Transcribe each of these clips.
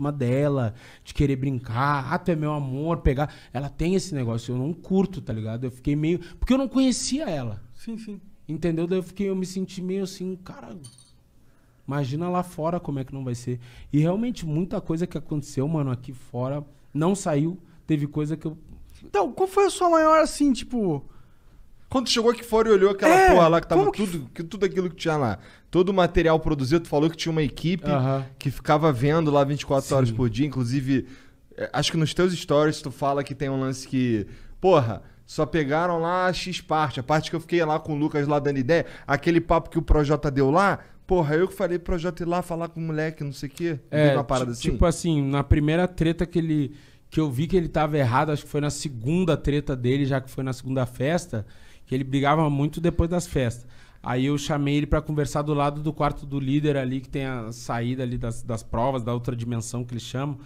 turma dela, de querer brincar, ah, tu é meu amor, pegar. Ela tem esse negócio, eu não curto, tá ligado? Eu fiquei meio. Porque eu não conhecia ela. Sim, sim. Entendeu? Daí eu fiquei, eu me senti meio assim, cara. Imagina lá fora como é que não vai ser. E realmente, muita coisa que aconteceu, mano, aqui fora não saiu. Teve coisa que eu. Então, qual foi a sua maior, assim, tipo quando chegou aqui fora e olhou aquela é, porra lá que tava que... tudo, que, tudo aquilo que tinha lá. Todo o material produzido, tu falou que tinha uma equipe uh -huh. que ficava vendo lá 24 Sim. horas por dia. Inclusive, é, acho que nos teus stories tu fala que tem um lance que. Porra, só pegaram lá a X parte, a parte que eu fiquei lá com o Lucas lá dando ideia, aquele papo que o Projota deu lá, porra, eu que falei pro Projota ir lá falar com o moleque, não sei o quê. É, uma parada assim. Tipo assim, na primeira treta que ele que eu vi que ele tava errado, acho que foi na segunda treta dele, já que foi na segunda festa, que ele brigava muito depois das festas. Aí eu chamei ele para conversar do lado do quarto do líder ali, que tem a saída ali das, das provas, da outra dimensão que eles chamam.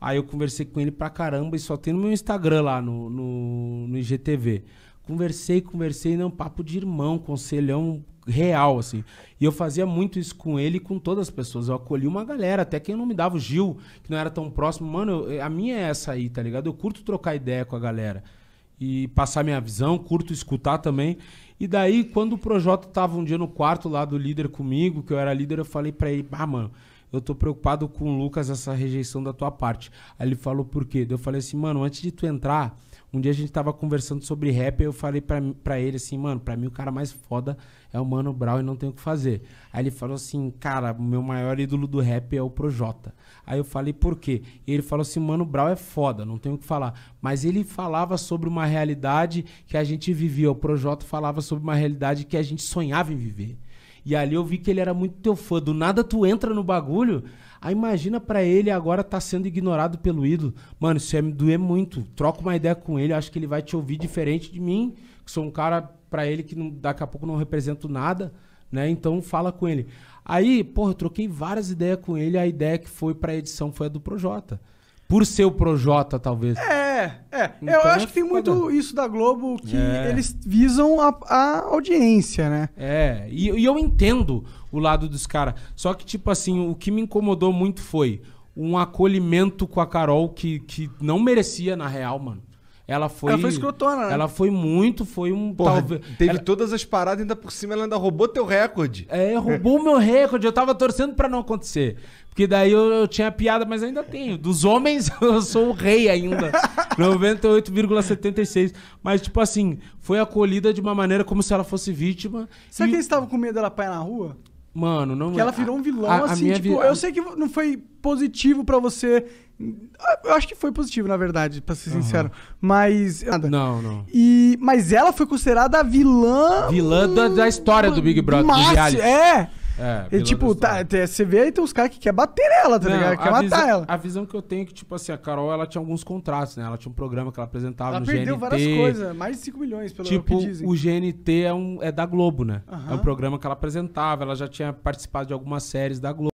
Aí eu conversei com ele pra caramba e só tem no meu Instagram lá, no, no, no IGTV. Conversei, conversei, não, papo de irmão, conselhão real, assim. E eu fazia muito isso com ele e com todas as pessoas. Eu acolhi uma galera, até quem não me dava, o Gil, que não era tão próximo. Mano, eu, a minha é essa aí, tá ligado? Eu curto trocar ideia com a galera e passar minha visão, curto escutar também. E daí, quando o Projota tava um dia no quarto lá do líder comigo, que eu era líder, eu falei para ele, ah, mano, eu tô preocupado com o Lucas, essa rejeição da tua parte. Aí ele falou, por quê? Eu falei assim, mano, antes de tu entrar, um dia a gente tava conversando sobre rap, eu falei pra, pra ele assim, mano, pra mim o cara mais foda é o Mano Brown e não tem o que fazer. Aí ele falou assim, cara, meu maior ídolo do rap é o Projota. Aí eu falei, por quê? E ele falou assim, Mano Brown é foda, não tem o que falar. Mas ele falava sobre uma realidade que a gente vivia, o Projota falava sobre uma realidade que a gente sonhava em viver. E ali eu vi que ele era muito teu fã. Do nada tu entra no bagulho. Aí imagina para ele agora tá sendo ignorado pelo ídolo. Mano, isso ia é, me doer muito. Troca uma ideia com ele, acho que ele vai te ouvir diferente de mim, que sou um cara para ele que não, daqui a pouco não represento nada, né? Então fala com ele. Aí, porra, eu troquei várias ideias com ele. A ideia que foi pra edição foi a do Projota. Por ser o Projota, talvez. É, é, é Então eu acho é que tem muito isso da Globo que é. eles visam a, a, audiência, né? É, e, e eu entendo o lado dos caras. Só que, tipo assim, o que me incomodou muito foi um acolhimento com a Carol que, que não merecia, na real, mano. Ela foi. Ela foi escrotona, né? Ela foi muito, foi um. Porra, talvez, teve ela... todas as paradas, ainda por cima ela ainda roubou teu recorde. É, roubou meu recorde. Eu tava torcendo para não acontecer. Porque daí eu, eu, tinha piada, mas ainda tenho. Dos homens, eu sou o rei ainda. 98,76. Mas, tipo assim, foi acolhida de uma maneira como se ela fosse vítima. Será e... que eles estavam com medo dela apanhar na rua? Mano, não. Que ela é. virou um vilão, a, assim. A tipo, vi... eu sei que não foi positivo para você. Eu acho que foi positivo, na verdade, pra ser sincero. Mas. Nada. Não, não. E, mas ela foi considerada a vilã. Vilã da, da história do Big Brother. Mas, é! É, e, tipo, tá, você vê aí tem uns caras que quer bater nela, tá não, ligado? Quer matar visão, ela. A visão que eu tenho é que, tipo assim, a Carol, ela tinha alguns contratos, né? Ela tinha um programa que ela apresentava ela no GNT. Ela perdeu várias coisas, mais de 5 milhões, pelo tipo, que dizem. o GNT é, um, é da Globo, né? É um programa que ela apresentava, ela já tinha participado de algumas séries da Globo.